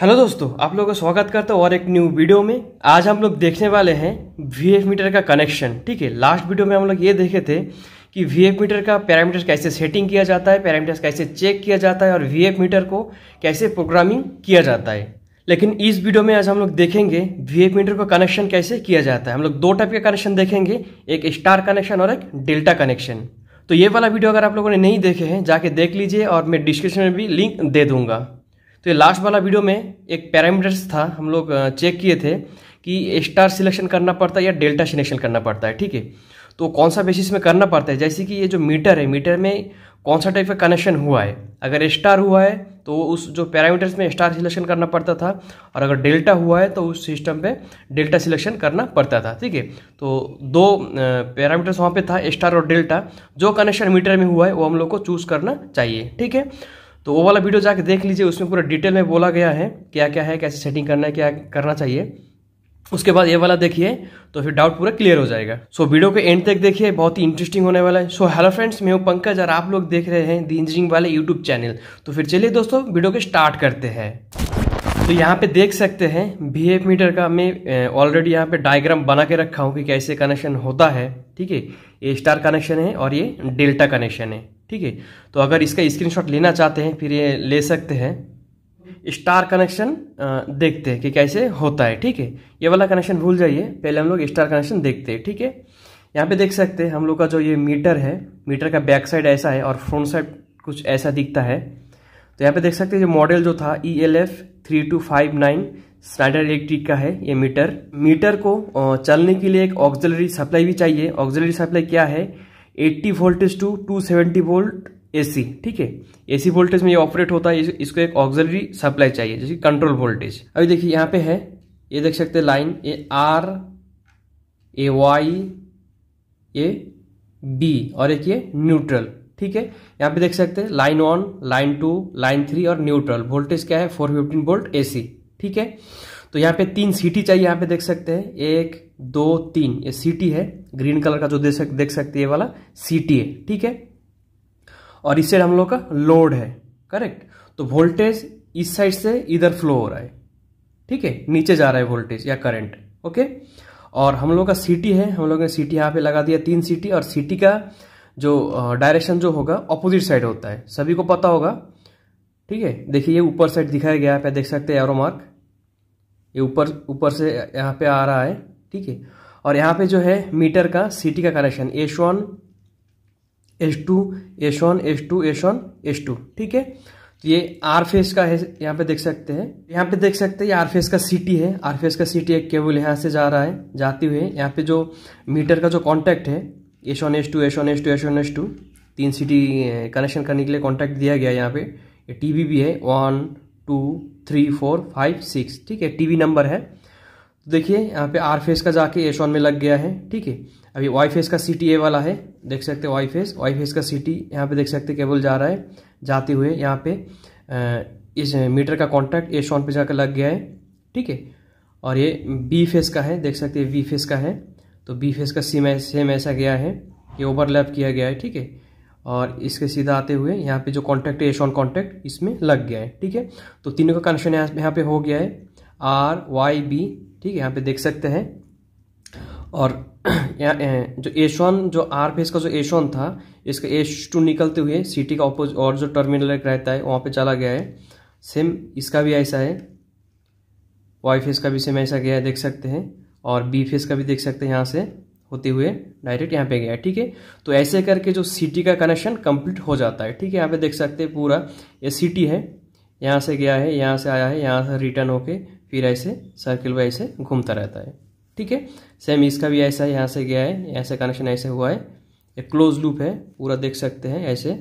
hello दोस्तों आप लोगों का स्वागत करता हूँ और एक न्यू वीडियो में आज हम लोग देखने वाले हैं वी मीटर का कनेक्शन ठीक है लास्ट वीडियो में हम लोग ये देखे थे कि वी मीटर का पैरामीटर कैसे सेटिंग किया जाता है पैरामीटर कैसे चेक किया जाता है और वी मीटर को कैसे प्रोग्रामिंग किया जाता है लेकिन इस वीडियो में आज हम लोग देखेंगे वी मीटर को कनेक्शन कैसे किया जाता है हम लोग दो टाइप का कनेक्शन देखेंगे एक स्टार कनेक्शन और एक डेल्टा कनेक्शन तो ये वाला वीडियो अगर आप लोगों ने नहीं देखे हैं जाके देख लीजिए और मैं डिस्क्रिप्शन में भी लिंक दे दूंगा तो ये लास्ट वाला वीडियो में एक पैरामीटर्स था हम लोग चेक किए थे कि स्टार सिलेक्शन करना पड़ता है या डेल्टा सिलेक्शन करना पड़ता है ठीक है तो कौन सा बेसिस में करना पड़ता है जैसे कि ये जो मीटर है मीटर में कौन सा टाइप का कनेक्शन हुआ है अगर स्टार हुआ है तो उस जो पैरामीटर्स में स्टार सिलेक्शन करना पड़ता था और अगर डेल्टा हुआ है तो उस सिस्टम पे डेल्टा सिलेक्शन करना पड़ता था ठीक है तो दो पैरामीटर्स वहाँ पे था स्टार और डेल्टा जो कनेक्शन मीटर में हुआ है वो हम लोग को चूज़ करना चाहिए ठीक है तो वो वाला वीडियो जाके देख लीजिए उसमें पूरा डिटेल में बोला गया है क्या क्या है कैसे सेटिंग करना है क्या करना चाहिए उसके बाद ये वाला देखिए तो फिर डाउट पूरा क्लियर हो जाएगा सो so, वीडियो के एंड तक देखिए बहुत ही इंटरेस्टिंग होने वाला है सो हेलो फ्रेंड्स मैं हूँ पंकज और आप लोग देख रहे हैं दी इंजीनियरिंग वाले यूट्यूब चैनल तो फिर चलिए दोस्तों वीडियो के स्टार्ट करते हैं तो यहाँ पे देख सकते हैं वी एफ मीटर का मैं ऑलरेडी यहाँ पे डायग्राम बना के रखा हूँ कि कैसे कनेक्शन होता है ठीक है ये स्टार कनेक्शन है और ये डेल्टा कनेक्शन है ठीक है तो अगर इसका स्क्रीनशॉट लेना चाहते हैं फिर ये ले सकते हैं स्टार कनेक्शन देखते हैं कि कैसे होता है ठीक है ये वाला कनेक्शन भूल जाइए पहले हम लोग स्टार कनेक्शन देखते हैं ठीक है यहाँ पे देख सकते हैं हम लोग का जो ये मीटर है मीटर का बैक साइड ऐसा है और फ्रंट साइड कुछ ऐसा दिखता है तो यहाँ पे देख सकते हैं जो मॉडल जो था E L F three two five nine Schneider electric का है ये मीटर मीटर को चलने के लिए एक ऑक्जलरी सप्लाई भी चाहिए ऑक्जलरी सप्लाई क्या है 80 वोल्टेज टू 270 वोल्ट एसी ठीक है एसी वोल्टेज में ये ऑपरेट होता है इसको एक ऑक्सिलरी सप्लाई चाहिए जैसे कंट्रोल वोल्टेज अभी देखिए यहाँ पे है ये देख सकते हैं line A R A Y A B और एक ये न्यूट्रल ठीक है यहाँ पे देख सकते हैं line one line two line three और न्यूट्रल वोल्टेज क्या है फोर फिफ्टीन वोल्ट ए ठीक है तो यहाँ पे तीन सीटी चाहिए यहाँ पे देख सकते हैं एक दो तीन ये सीटी है ग्रीन कलर का जो देख सक, देख सकते ये वाला सीटी है ठीक है और इस साइड हम लोग का लोड है करेक्ट तो वोल्टेज इस साइड से इधर फ्लो हो रहा है ठीक है नीचे जा रहा है वोल्टेज या करंट ओके और हम लोग का सीटी है हम लोग ने सीटी यहाँ पे लगा दिया तीन सीटी और सीटी का जो डायरेक्शन जो होगा अपोजिट साइड होता है सभी को पता होगा ठीक है देखिए ये ऊपर साइड दिखाया गया है देख सकते हैं एरो मार्क ये ऊपर ऊपर से यहाँ पे आ रहा है ठीक है और यहाँ पे जो है मीटर का सिटी का connection S one S two S one S two S one S two ठीक है तो ये आर फेस का है यहाँ पे देख सकते हैं यहाँ पे देख सकते हैं ये आर फेस का सिटी है आर फेस का सिटी एक केबल यहाँ से जा रहा है जाती हुए यहाँ पे जो मीटर का जो कॉन्टैक्ट है S one S two S one S two S one S two तीन सिटी कनेक्शन करने के लिए कॉन्टैक्ट दिया गया यहाँ पे टी टीवी भी है one two three four five six ठीक है टीवी नंबर है तो देखिए यहाँ पे आर फेस का जाके वन में लग गया है ठीक है अभी वाई फेस का सी ए वाला है देख सकते वाई फेस वाई फेस का सी टी यहाँ पे देख सकते केबल जा रहा है जाते हुए यहाँ पे इस मीटर का कॉन्टैक्ट वन पे जाकर लग गया है ठीक है और ये बी फेस का है देख सकते वी बी फेस का है तो बी फेस का सीम सेम ऐसा गया है ये ओवरलैप किया गया है ठीक है और इसके सीधा आते हुए यहाँ पे जो कॉन्टैक्ट है ऑन कॉन्टैक्ट इसमें लग गया है ठीक है तो तीनों का कनेक्शन यहाँ पे हो गया है आर वाई बी ठीक है यहाँ पे देख सकते हैं और यहाँ जो एश वन जो आर फेस का जो एश वन था इसका एश टू निकलते हुए सिटी का ऑपोज और जो टर्मिनल एक रहता है वहाँ पे चला गया है सेम इसका भी ऐसा है वाई फेस का भी सेम ऐसा गया है देख सकते हैं और बी फेस का भी देख सकते हैं यहाँ से होते हुए डायरेक्ट यहाँ पे गया ठीक है तो ऐसे करके जो सिटी का कनेक्शन कंप्लीट हो जाता है ठीक है यहाँ पे देख सकते हैं पूरा ये सिटी है यहाँ से गया है यहाँ से आया है यहाँ से रिटर्न होके फिर ऐसे सर्किल भी ऐसे घूमता रहता है ठीक है सेम इसका भी ऐसा यहाँ से गया है ऐसा कनेक्शन ऐसे हुआ है एक क्लोज लूप है पूरा देख सकते हैं ऐसे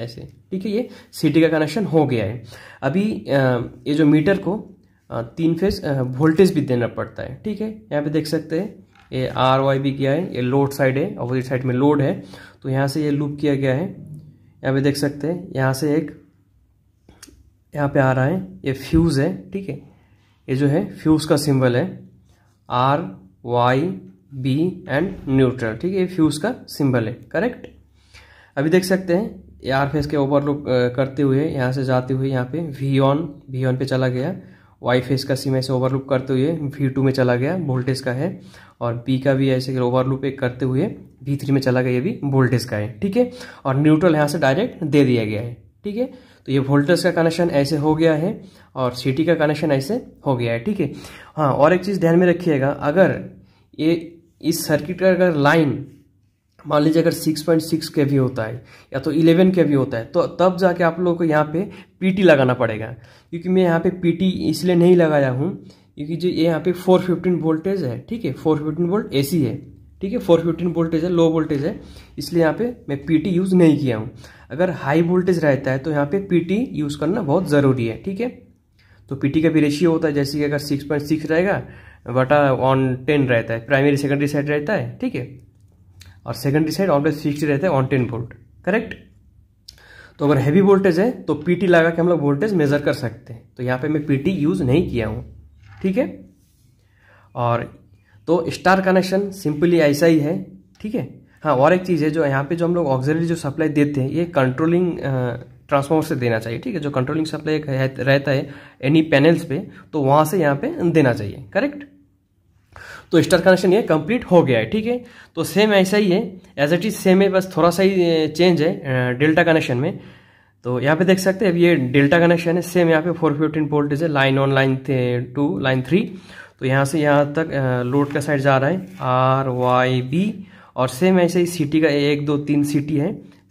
ऐसे ठीक है ये सिटी का कनेक्शन हो गया है अभी ये जो मीटर को तीन फेज वोल्टेज भी देना पड़ता है ठीक है यहाँ पे देख सकते हैं ये आर वाई भी किया है ये लोड साइड है अपोजिट साइड में लोड है तो यहाँ से ये लूप किया गया है यहाँ पे देख सकते हैं यहाँ से एक यहाँ पे आ रहा है ये फ्यूज़ है ठीक है ये जो है फ्यूज का सिंबल है R Y B and neutral ठीक है ये फ्यूज का सिंबल है करेक्ट अभी देख सकते हैं ये आर फेस के ओवरलुक करते हुए यहाँ से जाते हुए यहाँ पे वी ऑन वी ऑन पे चला गया वाई फेस का सीमा ऐसे ओवरलुक करते हुए वी टू में चला गया वोल्टेज का है और बी का भी ऐसे ओवरलुप एक करते हुए वी थ्री में चला गया ये भी वोल्टेज का है ठीक है और न्यूट्रल यहाँ से डायरेक्ट दे दिया गया है ठीक है तो ये वोल्टेज का कनेक्शन ऐसे हो गया है और सीटी का कनेक्शन ऐसे हो गया है ठीक है हाँ और एक चीज़ ध्यान में रखिएगा अगर ये इस सर्किट का अगर लाइन मान लीजिए अगर 6.6 के भी होता है या तो 11 के भी होता है तो तब जाके आप लोगों को यहाँ पे पीटी लगाना पड़ेगा क्योंकि मैं यहाँ पे पीटी इसलिए नहीं लगाया हूँ क्योंकि जो ये यहाँ पे 415 वोल्टेज है ठीक है 415 वोल्ट एसी है ठीक है फोर फिफ्टीन वोल्टेज है लो वोल्टेज है इसलिए यहाँ पे मैं पीटी यूज़ नहीं किया हूँ अगर हाई वोल्टेज रहता है तो यहाँ पे पीटी यूज़ करना बहुत ज़रूरी है ठीक है तो पीटी का भी रेशियो होता है जैसे कि अगर सिक्स पॉइंट सिक्स रहेगा वटा ऑन टेन रहता है प्राइमरी सेकेंडरी साइड रहता है ठीक है और सेकेंडरी साइड ऑलवेज सिक्सटी रहता है ऑन टेन वोल्ट करेक्ट तो अगर हैवी वोल्टेज है तो पीटी लगा के हम लोग वोल्टेज मेजर कर सकते हैं तो यहाँ पर मैं पीटी यूज़ नहीं किया हूँ ठीक है और तो स्टार कनेक्शन सिंपली ऐसा ही है ठीक है हाँ और एक चीज़ है जो यहाँ पे जो हम लोग ऑक्सिलरी जो सप्लाई देते हैं ये कंट्रोलिंग ट्रांसफॉर्मर से देना चाहिए ठीक है जो कंट्रोलिंग सप्लाई रहता है एनी पैनल्स पे तो वहाँ से यहाँ पे देना चाहिए करेक्ट तो स्टार कनेक्शन ये कंप्लीट हो गया है ठीक है तो सेम ऐसा ही है एज इट इज सेम है बस थोड़ा सा ही चेंज है डेल्टा कनेक्शन में तो यहाँ पे देख सकते हैं अब ये डेल्टा कनेक्शन है सेम यहाँ पे 415 वोल्टेज है line one line two line three तो यहाँ से यहाँ तक लोड का साइड जा रहा है आर वाई बी और सेम ऐसे ही सिटी का एक दो तीन सिटी है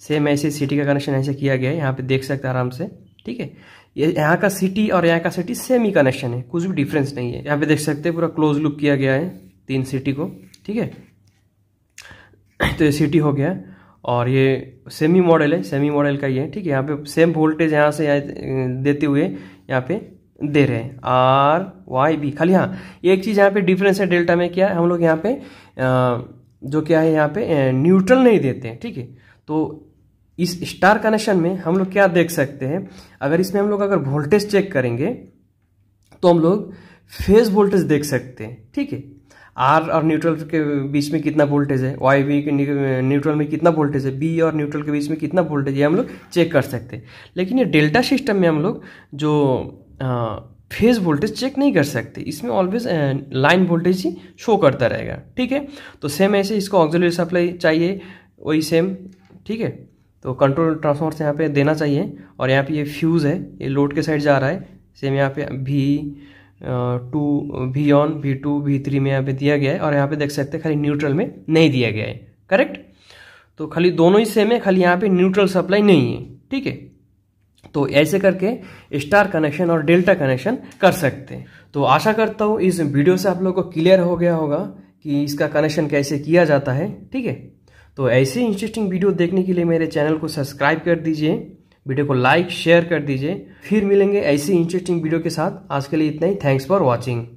सेम ऐसे ही सिटी का कनेक्शन ऐसे किया गया है यहाँ पे देख सकते हैं आराम से ठीक है ये यहाँ का सिटी और यहाँ का सिटी सेम ही कनेक्शन है कुछ भी डिफरेंस नहीं है यहाँ पे देख सकते हैं पूरा क्लोज लुक किया गया है तीन सिटी को ठीक है तो ये सिटी हो गया और ये सेमी मॉडल है सेमी मॉडल का ये ठीक है यहाँ पे सेम वोल्टेज यहाँ से देते हुए यहाँ पे दे रहे हैं आर वाई बी खाली हाँ एक चीज़ यहाँ पे डिफरेंस है डेल्टा में क्या है हम लोग यहाँ पे जो क्या है यहाँ पे न्यूट्रल नहीं देते हैं ठीक है तो इस स्टार कनेक्शन में हम लोग क्या देख सकते हैं अगर इसमें हम लोग अगर वोल्टेज चेक करेंगे तो हम लोग फेज वोल्टेज देख सकते हैं ठीक है आर और न्यूट्रल के बीच में कितना वोल्टेज है वाई बी न्यूट्रल में कितना वोल्टेज है बी और न्यूट्रल के बीच में कितना वोल्टेज है हम लोग चेक कर सकते हैं लेकिन ये डेल्टा सिस्टम में हम लोग जो फेज वोल्टेज चेक नहीं कर सकते इसमें ऑलवेज लाइन वोल्टेज ही शो करता रहेगा ठीक है तो सेम ऐसे इसको ऑक्जिलरी सप्लाई चाहिए वही सेम ठीक है तो कंट्रोल ट्रांसफॉर्मर यहाँ पे देना चाहिए और यहाँ पे ये फ्यूज़ है ये लोड के साइड जा रहा है सेम यहाँ पे भी two V one V two V three में यहाँ पे दिया गया है और यहाँ पे देख सकते हैं खाली न्यूट्रल में नहीं दिया गया है करेक्ट तो खाली दोनों ही सेम है खाली यहाँ पे न्यूट्रल सप्लाई नहीं है ठीक है तो ऐसे करके स्टार कनेक्शन और डेल्टा कनेक्शन कर सकते हैं तो आशा करता हूँ इस वीडियो से आप लोग को क्लियर हो गया होगा कि इसका कनेक्शन कैसे किया जाता है ठीक है तो ऐसे इंटरेस्टिंग वीडियो देखने के लिए मेरे चैनल को सब्सक्राइब कर दीजिए वीडियो को लाइक शेयर कर दीजिए फिर मिलेंगे ऐसी इंटरेस्टिंग वीडियो के साथ आज के लिए इतना ही थैंक्स फॉर वॉचिंग